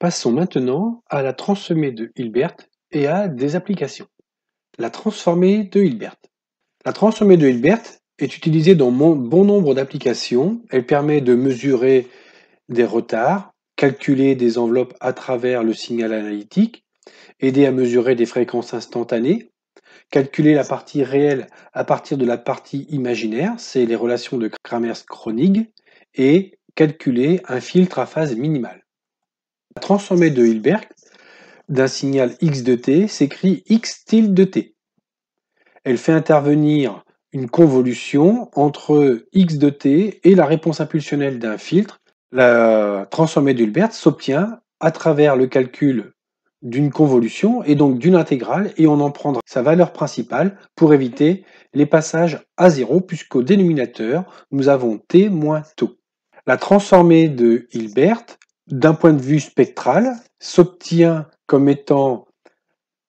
Passons maintenant à la transformée de Hilbert et à des applications. La transformée de Hilbert. La transformée de Hilbert est utilisée dans bon nombre d'applications. Elle permet de mesurer des retards, calculer des enveloppes à travers le signal analytique, aider à mesurer des fréquences instantanées, calculer la partie réelle à partir de la partie imaginaire, c'est les relations de Kramers-Kronig, et calculer un filtre à phase minimale. La transformée de Hilbert d'un signal x de t s'écrit x tilde de t. Elle fait intervenir une convolution entre x de t et la réponse impulsionnelle d'un filtre. La transformée de Hilbert s'obtient à travers le calcul d'une convolution et donc d'une intégrale et on en prendra sa valeur principale pour éviter les passages à zéro puisqu'au dénominateur nous avons t moins taux. La transformée de Hilbert d'un point de vue spectral, s'obtient comme étant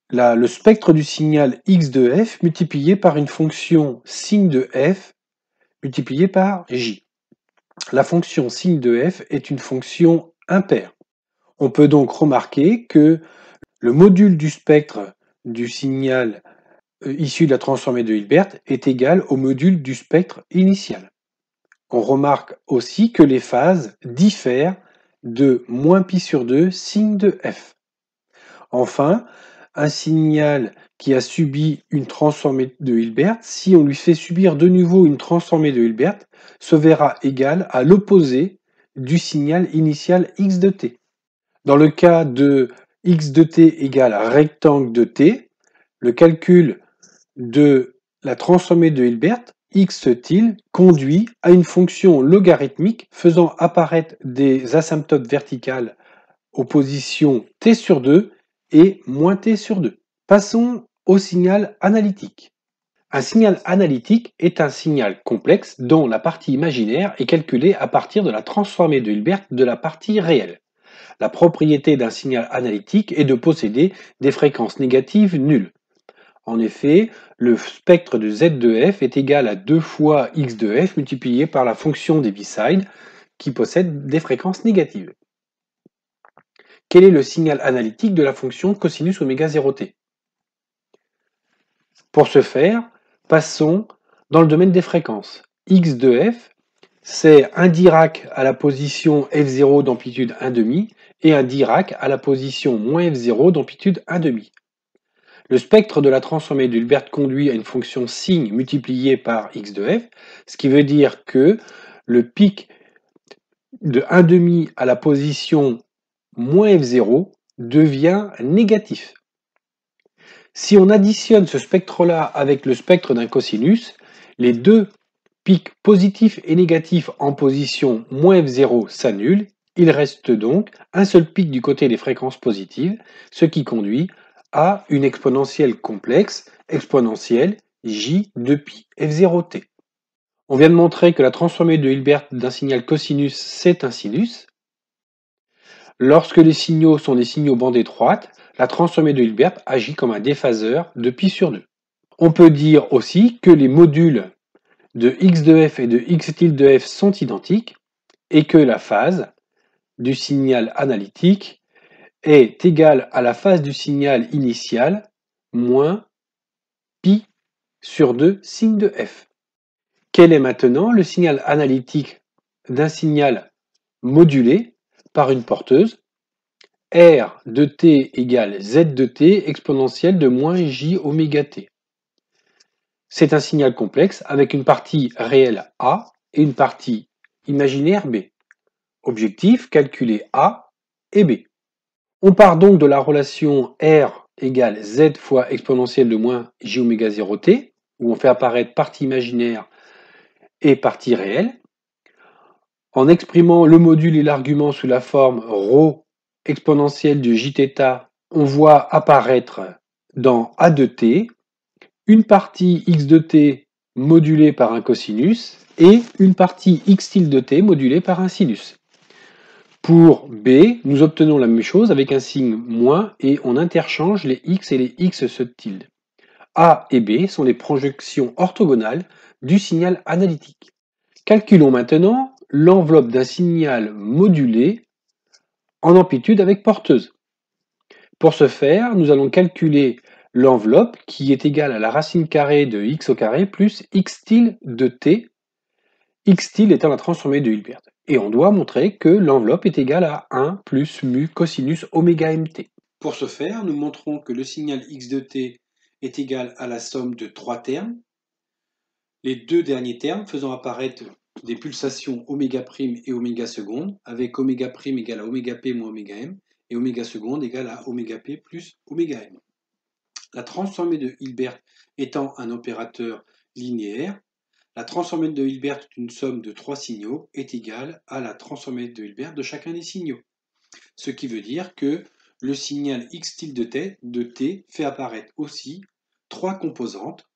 le spectre du signal x de f multiplié par une fonction signe de f multiplié par j. La fonction signe de f est une fonction impaire. On peut donc remarquer que le module du spectre du signal euh, issu de la transformée de Hilbert est égal au module du spectre initial. On remarque aussi que les phases diffèrent de moins pi sur 2 signe de f. Enfin, un signal qui a subi une transformée de Hilbert, si on lui fait subir de nouveau une transformée de Hilbert, se verra égal à l'opposé du signal initial x de t. Dans le cas de x de t égale rectangle de t, le calcul de la transformée de Hilbert x tilde conduit à une fonction logarithmique faisant apparaître des asymptotes verticales aux positions t sur 2 et moins t sur 2. Passons au signal analytique. Un signal analytique est un signal complexe dont la partie imaginaire est calculée à partir de la transformée de Hilbert de la partie réelle. La propriété d'un signal analytique est de posséder des fréquences négatives nulles. En effet, le spectre de Z de f est égal à 2 fois x 2 f multiplié par la fonction des b-sides qui possède des fréquences négatives. Quel est le signal analytique de la fonction cosinus oméga 0t Pour ce faire, passons dans le domaine des fréquences. x 2 f, c'est un Dirac à la position f0 d'amplitude 1,5 et un Dirac à la position moins f0 d'amplitude 1,5. Le spectre de la transformée d'Hilbert conduit à une fonction signe multipliée par x de f, ce qui veut dire que le pic de 1,5 à la position moins f0 devient négatif. Si on additionne ce spectre-là avec le spectre d'un cosinus, les deux pics positifs et négatifs en position moins f0 s'annulent. Il reste donc un seul pic du côté des fréquences positives, ce qui conduit à à une exponentielle complexe, exponentielle j de pi f0t. On vient de montrer que la transformée de Hilbert d'un signal cosinus, c'est un sinus. Lorsque les signaux sont des signaux bandes étroites, la transformée de Hilbert agit comme un déphaseur de pi sur 2. On peut dire aussi que les modules de x de f et de x tilde de f sont identiques et que la phase du signal analytique est égal à la phase du signal initial moins pi sur 2 signe de f. Quel est maintenant le signal analytique d'un signal modulé par une porteuse R de t égale z de t exponentielle de moins j oméga t. C'est un signal complexe avec une partie réelle A et une partie imaginaire B. Objectif, calculer A et B. On part donc de la relation R égale Z fois exponentielle de moins J oméga 0T, où on fait apparaître partie imaginaire et partie réelle. En exprimant le module et l'argument sous la forme ρ exponentielle de jθ, on voit apparaître dans A de t une partie x de t modulée par un cosinus et une partie x tilde t modulée par un sinus. Pour B, nous obtenons la même chose avec un signe moins et on interchange les x et les x subtiles. A et B sont les projections orthogonales du signal analytique. Calculons maintenant l'enveloppe d'un signal modulé en amplitude avec porteuse. Pour ce faire, nous allons calculer l'enveloppe qui est égale à la racine carrée de x au carré plus x tilde de t, x tilde étant la transformée de Hilbert. Et on doit montrer que l'enveloppe est égale à 1 plus mu cosinus oméga mt. Pour ce faire, nous montrons que le signal x de t est égal à la somme de trois termes, les deux derniers termes faisant apparaître des pulsations oméga prime et oméga seconde, avec oméga prime égale à oméga p moins oméga m, et oméga seconde égale à oméga p plus oméga m. La transformée de Hilbert étant un opérateur linéaire, la transformée de Hilbert d'une somme de trois signaux est égale à la transformée de Hilbert de chacun des signaux. Ce qui veut dire que le signal x tilde de t, de t fait apparaître aussi trois composantes,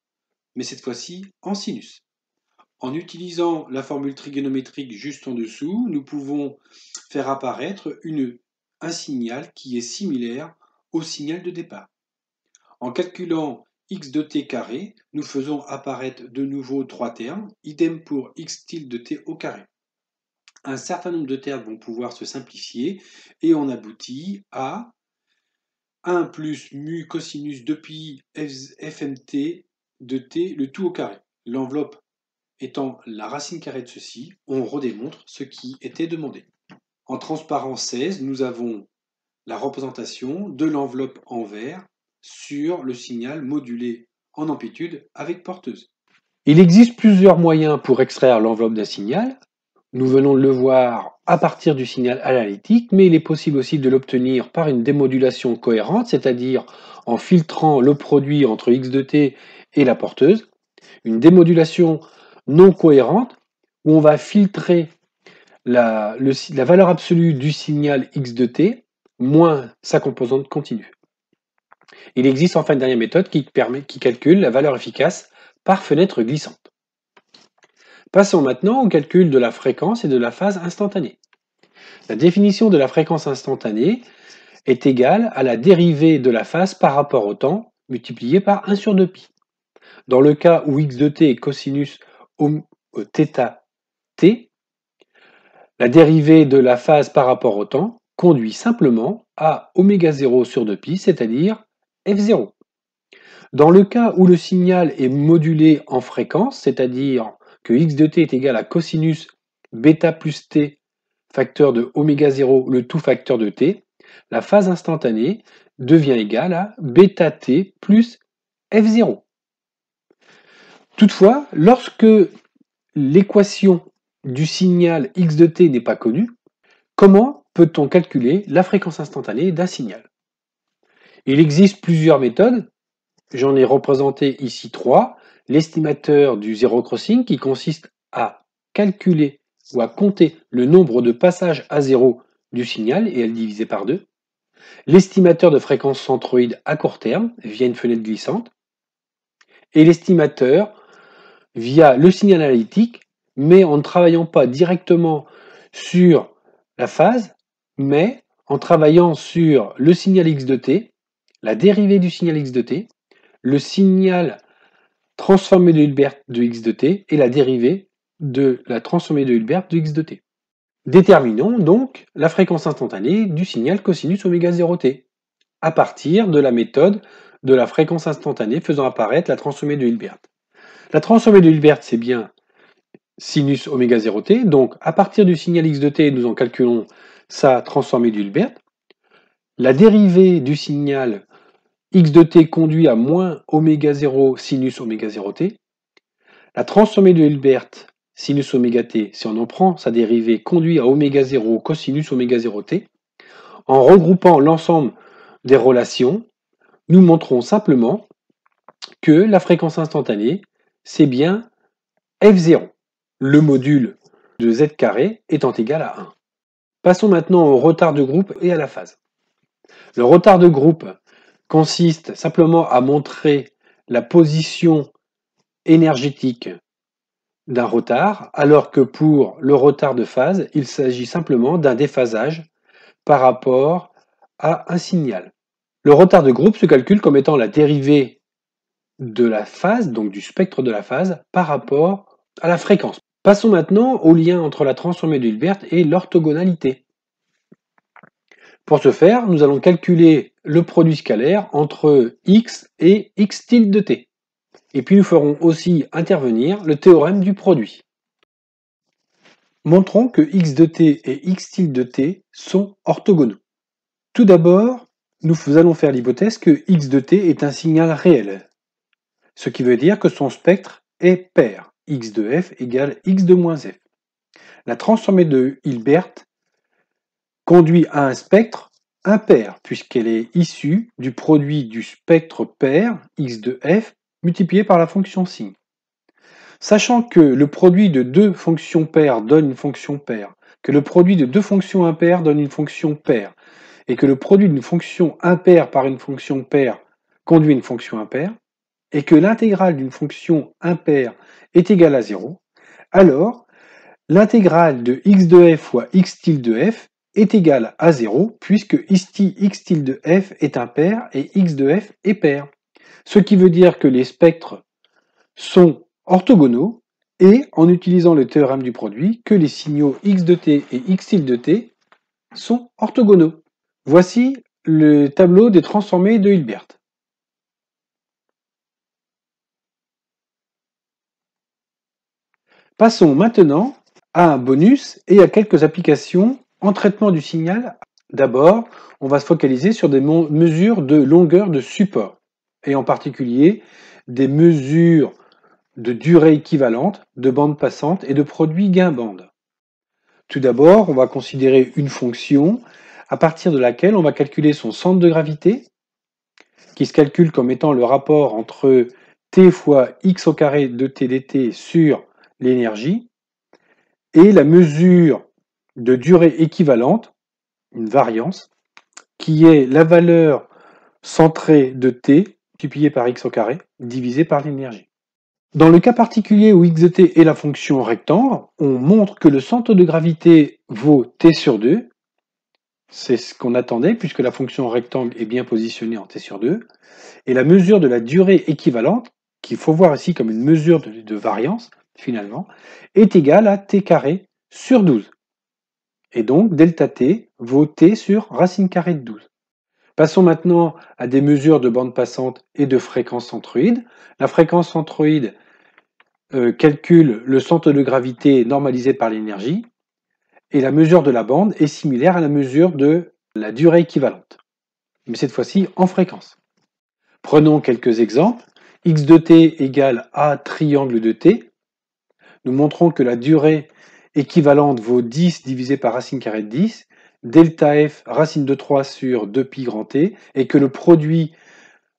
mais cette fois-ci en sinus. En utilisant la formule trigonométrique juste en dessous, nous pouvons faire apparaître un signal qui est similaire au signal de départ. En calculant x de t carré, nous faisons apparaître de nouveau trois termes, idem pour x tilde de t au carré. Un certain nombre de termes vont pouvoir se simplifier et on aboutit à 1 plus mu cosinus de pi fmt de t, le tout au carré. L'enveloppe étant la racine carrée de ceci, on redémontre ce qui était demandé. En transparence 16, nous avons la représentation de l'enveloppe en vert sur le signal modulé en amplitude avec porteuse. Il existe plusieurs moyens pour extraire l'enveloppe d'un signal. Nous venons de le voir à partir du signal analytique, mais il est possible aussi de l'obtenir par une démodulation cohérente, c'est-à-dire en filtrant le produit entre x de t et la porteuse. Une démodulation non cohérente où on va filtrer la, la valeur absolue du signal x de t moins sa composante continue. Il existe enfin une dernière méthode qui, permet, calcule la valeur efficace par fenêtre glissante. Passons maintenant au calcul de la fréquence et de la phase instantanée. La définition de la fréquence instantanée est égale à la dérivée de la phase par rapport au temps multipliée par 1 sur 2π. Dans le cas où x de t est cosinus θ euh, t, la dérivée de la phase par rapport au temps conduit simplement à ω 0 sur 2π, c'est-à-dire F0. Dans le cas où le signal est modulé en fréquence, c'est-à-dire que x de t est égal à cosinus bêta plus t facteur de oméga 0, le tout facteur de t, la phase instantanée devient égale à bêta t plus f0. Toutefois, lorsque l'équation du signal x de t n'est pas connue, comment peut-on calculer la fréquence instantanée d'un signal il existe plusieurs méthodes. J'en ai représenté ici trois. L'estimateur du zero crossing qui consiste à calculer ou à compter le nombre de passages à zéro du signal et à le diviser par deux. L'estimateur de fréquence centroïde à court terme via une fenêtre glissante. Et l'estimateur via le signal analytique, mais en ne travaillant pas directement sur la phase, mais en travaillant sur le signal X de T la dérivée du signal x de t, le signal transformé de Hilbert de x de t et la dérivée de la transformée de Hilbert de x de t. Déterminons donc la fréquence instantanée du signal cosinus oméga 0t à partir de la méthode de la fréquence instantanée faisant apparaître la transformée de Hilbert. La transformée de Hilbert, c'est bien sinus oméga 0t, donc à partir du signal x de t, nous en calculons sa transformée de Hilbert. La dérivée du signal x de t conduit à moins oméga 0 sinus oméga 0 t. La transformée de Hilbert sinus oméga t, si on en prend sa dérivée, conduit à oméga 0 cosinus oméga 0 t. En regroupant l'ensemble des relations, nous montrons simplement que la fréquence instantanée, c'est bien f0. Le module de z carré étant égal à 1. Passons maintenant au retard de groupe et à la phase. Le retard de groupe consiste simplement à montrer la position énergétique d'un retard, alors que pour le retard de phase, il s'agit simplement d'un déphasage par rapport à un signal. Le retard de groupe se calcule comme étant la dérivée de la phase, donc du spectre de la phase, par rapport à la fréquence. Passons maintenant au lien entre la transformée de et l'orthogonalité. Pour ce faire, nous allons calculer le produit scalaire entre x et x tilde de t. Et puis nous ferons aussi intervenir le théorème du produit. Montrons que x de t et x tilde de t sont orthogonaux. Tout d'abord, nous allons faire l'hypothèse que x de t est un signal réel, ce qui veut dire que son spectre est pair, x de f égale x de moins f. La transformée de Hilbert conduit à un spectre impair, puisqu'elle est issue du produit du spectre pair x de f multiplié par la fonction signe. Sachant que le produit de deux fonctions paires donne une fonction paire, que le produit de deux fonctions impaires donne une fonction paire, et que le produit d'une fonction impaire par une fonction paire conduit une fonction impaire, et que l'intégrale d'une fonction impaire est égale à 0, alors l'intégrale de x de f fois x tilde de f est égal à 0 puisque isti x tilde f est impair et x de f est pair. Ce qui veut dire que les spectres sont orthogonaux et en utilisant le théorème du produit que les signaux x de t et x tilde t sont orthogonaux. Voici le tableau des transformés de Hilbert. Passons maintenant à un bonus et à quelques applications en traitement du signal, d'abord, on va se focaliser sur des mesures de longueur de support, et en particulier des mesures de durée équivalente, de bande passante et de produit gain-bande. Tout d'abord, on va considérer une fonction à partir de laquelle on va calculer son centre de gravité, qui se calcule comme étant le rapport entre t fois x au carré de t dt sur l'énergie, et la mesure de durée équivalente, une variance, qui est la valeur centrée de t multipliée par x au carré divisé par l'énergie. Dans le cas particulier où x de t est la fonction rectangle, on montre que le centre de gravité vaut t sur 2. C'est ce qu'on attendait puisque la fonction rectangle est bien positionnée en t sur 2. Et la mesure de la durée équivalente, qu'il faut voir ici comme une mesure de, variance finalement, est égale à t carré sur 12. Et donc, delta t vaut t sur racine carrée de 12. Passons maintenant à des mesures de bande passante et de fréquence centroïde. La fréquence centroïde euh, calcule le centre de gravité normalisé par l'énergie. Et la mesure de la bande est similaire à la mesure de la durée équivalente. Mais cette fois-ci en fréquence. Prenons quelques exemples. x de t égale a triangle de t. Nous montrons que la durée équivalente vaut 10 divisé par racine carrée de 10, delta f racine de 3 sur 2pi grand t, et que le produit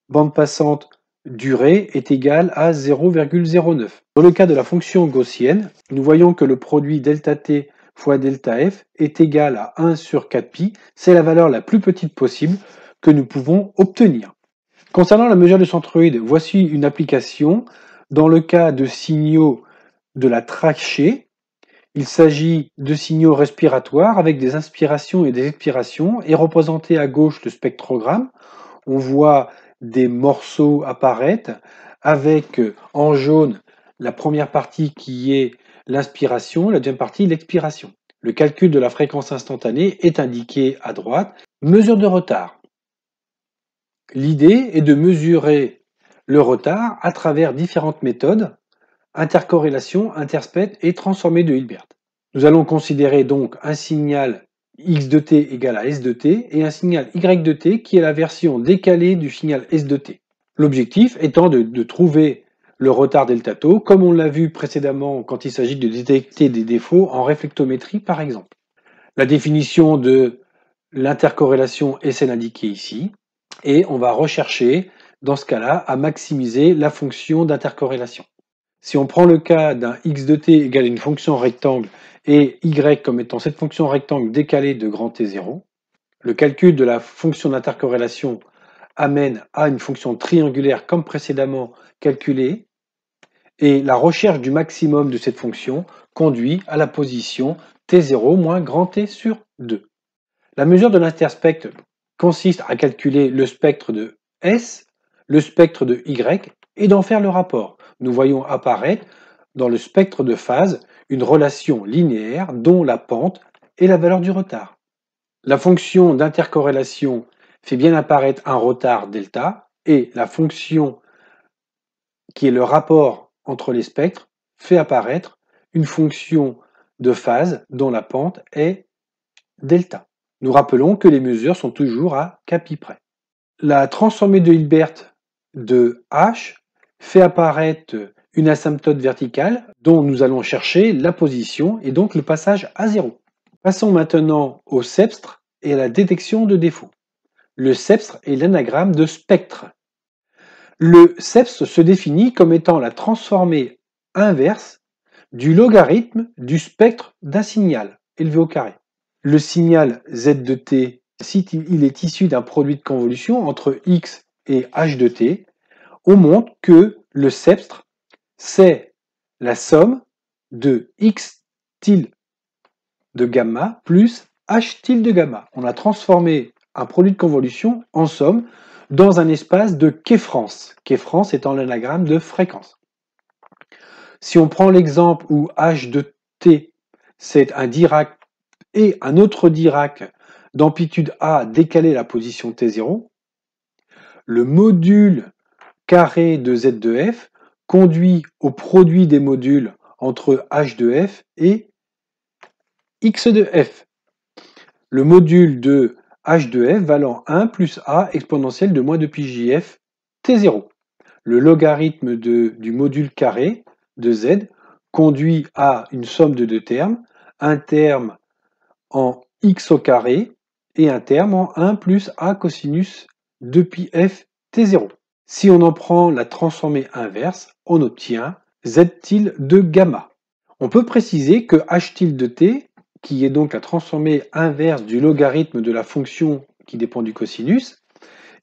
bande passante durée est égal à 0,09. Dans le cas de la fonction gaussienne, nous voyons que le produit delta t fois delta f est égal à 1 sur 4pi, c'est la valeur la plus petite possible que nous pouvons obtenir. Concernant la mesure de centroïde, voici une application dans le cas de signaux de la trachée il s'agit de signaux respiratoires avec des inspirations et des expirations et représenté à gauche le spectrogramme. On voit des morceaux apparaître avec euh, en jaune la première partie qui est l'inspiration, la deuxième partie l'expiration. Le calcul de la fréquence instantanée est indiqué à droite. Mesure de retard. L'idée est de mesurer le retard à travers différentes méthodes, intercorrélation, interspect et transformée de Hilbert. Nous allons considérer donc un signal x de t égale à s de t et un signal y de t qui est la version décalée du signal s de t. L'objectif étant de, trouver le retard delta tau, comme on l'a vu précédemment quand il s'agit de détecter des défauts en réflectométrie par exemple. La définition de l'intercorrélation est celle indiquée ici, et on va rechercher dans ce cas-là à maximiser la fonction d'intercorrélation. Si on prend le cas d'un x de t égale à une fonction rectangle et y comme étant cette fonction rectangle décalée de grand t0, le calcul de la fonction d'intercorrélation amène à une fonction triangulaire comme précédemment calculée, et la recherche du maximum de cette fonction conduit à la position t0 moins grand t sur 2. La mesure de l'interspect consiste à calculer le spectre de S, le spectre de Y et d'en faire le rapport nous voyons apparaître dans le spectre de phase une relation linéaire dont la pente est la valeur du retard. La fonction d'intercorrélation fait bien apparaître un retard delta et la fonction qui est le rapport entre les spectres fait apparaître une fonction de phase dont la pente est delta. Nous rappelons que les mesures sont toujours à capi près. La transformée de Hilbert de H fait apparaître une asymptote verticale dont nous allons chercher la position et donc le passage à zéro. Passons maintenant au sceptre et à la détection de défauts. Le sceptre est l'anagramme de spectre. Le sceptre se définit comme étant la transformée inverse du logarithme du spectre d'un signal élevé au carré. Le signal z de t, est issu d'un produit de convolution entre x et h de t, on montre que le sceptre, c'est la somme de x tilde de gamma plus h tilde de gamma. On a transformé un produit de convolution en somme dans un espace de K-France, étant l'anagramme de fréquence. Si on prend l'exemple où h de t, c'est un Dirac et un autre Dirac d'amplitude a décalé la position t0, le module carré de z de f conduit au produit des modules entre h de f et x de f. Le module de h de f valant 1 plus a exponentielle de moins de pi jf t0. Le logarithme du module carré de z conduit à une somme de deux termes, un terme en x au carré et un terme en 1 plus a cosinus 2 pi f t0. Si on en prend la transformée inverse, on obtient z de gamma. On peut préciser que h de t, qui est donc la transformée inverse du logarithme de la fonction qui dépend du cosinus,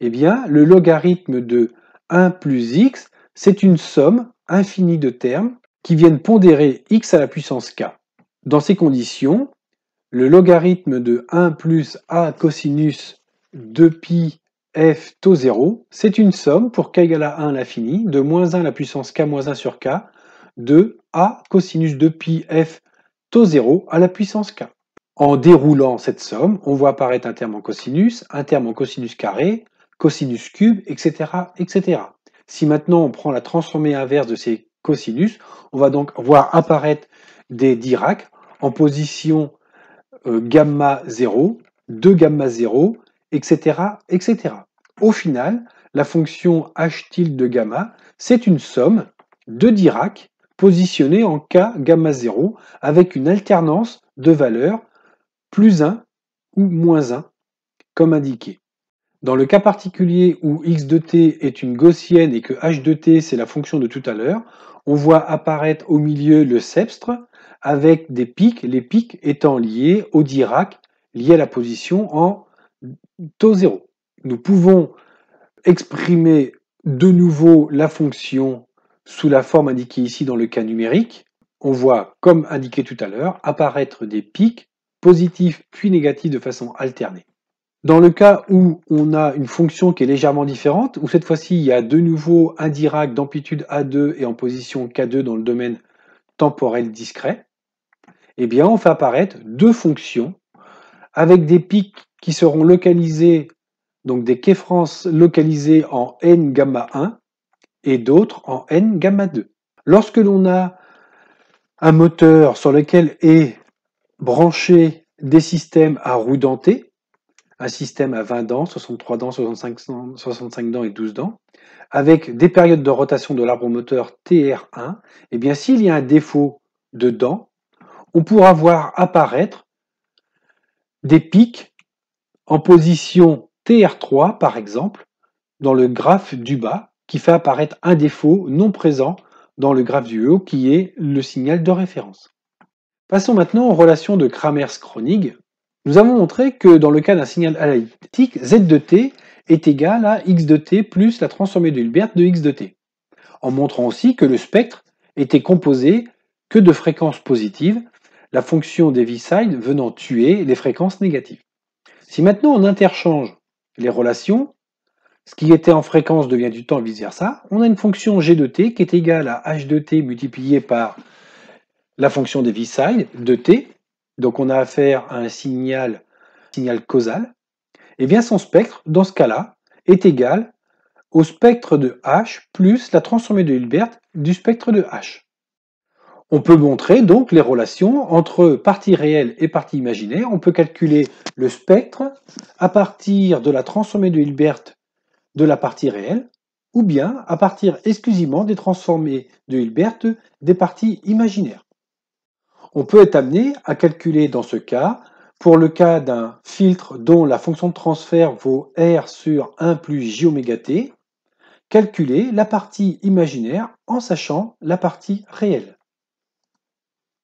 eh bien, le logarithme de 1 plus x, c'est une somme infinie de termes qui viennent pondérer x à la puissance k. Dans ces conditions, le logarithme de 1 plus a cosinus 2pi f taux 0, c'est une somme pour k égale à 1 à l'infini de moins 1 à la puissance k moins 1 sur k de a cosinus de pi f taux 0 à la puissance k. En déroulant cette somme, on voit apparaître un terme en cosinus, un terme en cosinus carré, cosinus cube, etc. etc. Si maintenant on prend la transformée inverse de ces cosinus, on va donc voir apparaître des Dirac en position euh, gamma 0, 2 gamma 0, etc., etc. Au final, la fonction h tilde de gamma, c'est une somme de Dirac positionnée en K gamma 0 avec une alternance de valeurs plus 1 ou moins 1 comme indiqué. Dans le cas particulier où x de t est une gaussienne et que h de t c'est la fonction de tout à l'heure, on voit apparaître au milieu le sceptre avec des pics, les pics étant liés au Dirac lié à la position en taux zéro. Nous pouvons exprimer de nouveau la fonction sous la forme indiquée ici dans le cas numérique. On voit, comme indiqué tout à l'heure, apparaître des pics positifs puis négatifs de façon alternée. Dans le cas où on a une fonction qui est légèrement différente, où cette fois-ci il y a de nouveau un Dirac d'amplitude A2 et en position K2 dans le domaine temporel discret, eh bien on fait apparaître deux fonctions avec des pics qui seront localisés, donc des quais France localisés en N gamma 1 et d'autres en N gamma 2. Lorsque l'on a un moteur sur lequel est branché des systèmes à roues dentées, un système à 20 dents, 63 dents, 65, 65 dents et 12 dents, avec des périodes de rotation de l'arbre moteur TR1, et eh bien s'il y a un défaut de dents, on pourra voir apparaître des pics en position TR3 par exemple, dans le graphe du bas, qui fait apparaître un défaut non présent dans le graphe du haut, qui est le signal de référence. Passons maintenant aux relations de Kramers-Kronig. Nous avons montré que dans le cas d'un signal analytique, Z de t est égal à x de t plus la transformée de Hilbert de x de t, en montrant aussi que le spectre était composé que de fréquences positives, la fonction des V-side venant tuer les fréquences négatives. Si maintenant on interchange les relations, ce qui était en fréquence devient du temps vice-versa, on a une fonction g de t qui est égale à h de t multiplié par la fonction des signes de t, donc on a affaire à un signal, signal causal, et eh bien son spectre, dans ce cas-là, est égal au spectre de H plus la transformée de Hilbert du spectre de H. On peut montrer donc les relations entre partie réelle et partie imaginaire. On peut calculer le spectre à partir de la transformée de Hilbert de la partie réelle ou bien à partir exclusivement des transformées de Hilbert des parties imaginaires. On peut être amené à calculer dans ce cas, pour le cas d'un filtre dont la fonction de transfert vaut R sur 1 plus j t, calculer la partie imaginaire en sachant la partie réelle.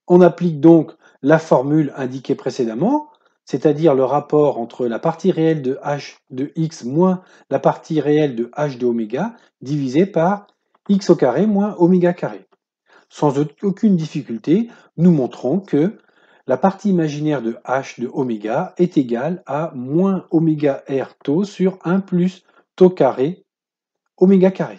On applique donc la formule indiquée précédemment, c'est-à-dire le rapport entre la partie réelle de h de x moins la partie réelle de h de oméga divisé par x au carré moins oméga carré. Sans aucune difficulté, nous montrons que la partie imaginaire de h de oméga est égale à moins oméga r sur 1 plus taux carré oméga carré.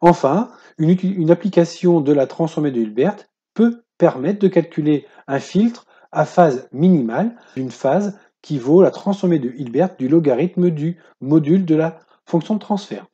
Enfin, une, une application de la transformée de Hilbert peut permettent de calculer un filtre à phase minimale d'une phase qui vaut la transformée de Hilbert du logarithme du module de la fonction de transfert.